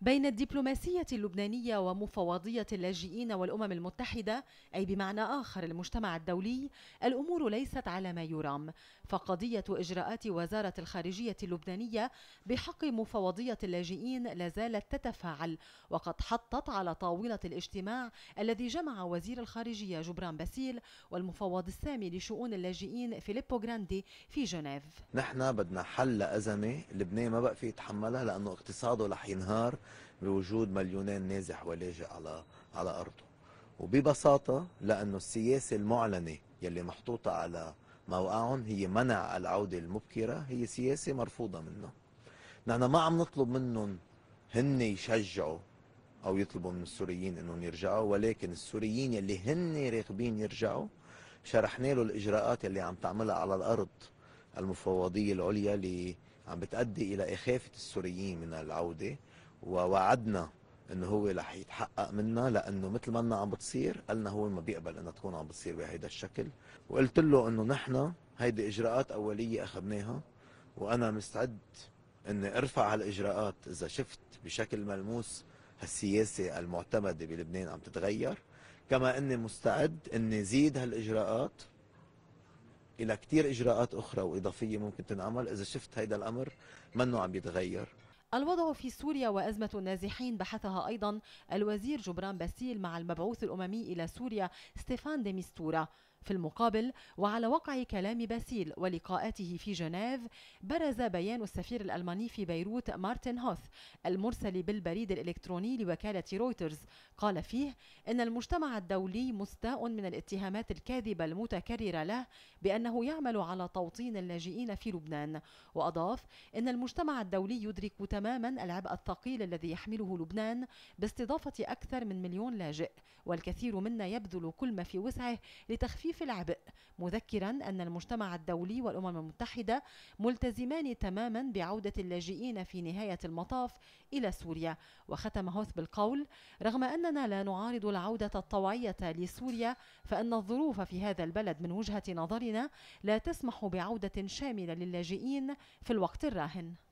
بين الدبلوماسية اللبنانية ومفوضية اللاجئين والأمم المتحدة أي بمعنى آخر المجتمع الدولي الأمور ليست على ما يرام فقضية إجراءات وزارة الخارجية اللبنانية بحق مفوضية اللاجئين لازالت تتفاعل وقد حطت على طاولة الاجتماع الذي جمع وزير الخارجية جبران باسيل والمفوض السامي لشؤون اللاجئين فيليبو جراندي في جنيف نحن بدنا حل لأزمة لبنان ما بقى في يتحملها لأنه اقتصاده رح ينهار بوجود مليونين نازح ولاجئ على على ارضه وببساطه لانه السياسه المعلنه يلي محطوطه على موقعهم هي منع العوده المبكره هي سياسه مرفوضه منه نحن ما عم نطلب منهم هن يشجعوا او يطلبوا من السوريين انهم يرجعوا ولكن السوريين يلي هن راغبين يرجعوا شرحنا له الاجراءات اللي عم تعملها على الارض المفوضيه العليا اللي عم بتؤدي الى اخافه السوريين من العوده ووعدنا انه هو رح يتحقق منا لانه مثل ما عم بتصير قالنا هو ما بيقبل انها تكون عم بتصير بهيدا الشكل وقلت له انه نحن هيدي اجراءات اوليه اخذناها وانا مستعد اني ارفع هالاجراءات اذا شفت بشكل ملموس هالسياسه المعتمده بلبنان عم تتغير كما اني مستعد اني زيد هالاجراءات الى كثير اجراءات اخرى واضافيه ممكن تنعمل اذا شفت هيدا الامر منه عم يتغير الوضع في سوريا وأزمة النازحين بحثها أيضا الوزير جبران باسيل مع المبعوث الأممي إلى سوريا ستيفان ديمستورا في المقابل وعلى وقع كلام باسيل ولقاءاته في جنيف برز بيان السفير الألماني في بيروت مارتن هوث المرسل بالبريد الإلكتروني لوكالة رويترز قال فيه إن المجتمع الدولي مستاء من الاتهامات الكاذبة المتكررة له بأنه يعمل على توطين اللاجئين في لبنان وأضاف إن المجتمع الدولي يدرك تماما العبء الثقيل الذي يحمله لبنان باستضافة أكثر من مليون لاجئ والكثير منا يبذل كل ما في وسعه لتخفيف تخفيف العبء مذكرا أن المجتمع الدولي والأمم المتحدة ملتزمان تماما بعودة اللاجئين في نهاية المطاف إلى سوريا وختم هوث بالقول رغم أننا لا نعارض العودة الطوعية لسوريا فأن الظروف في هذا البلد من وجهة نظرنا لا تسمح بعودة شاملة للاجئين في الوقت الراهن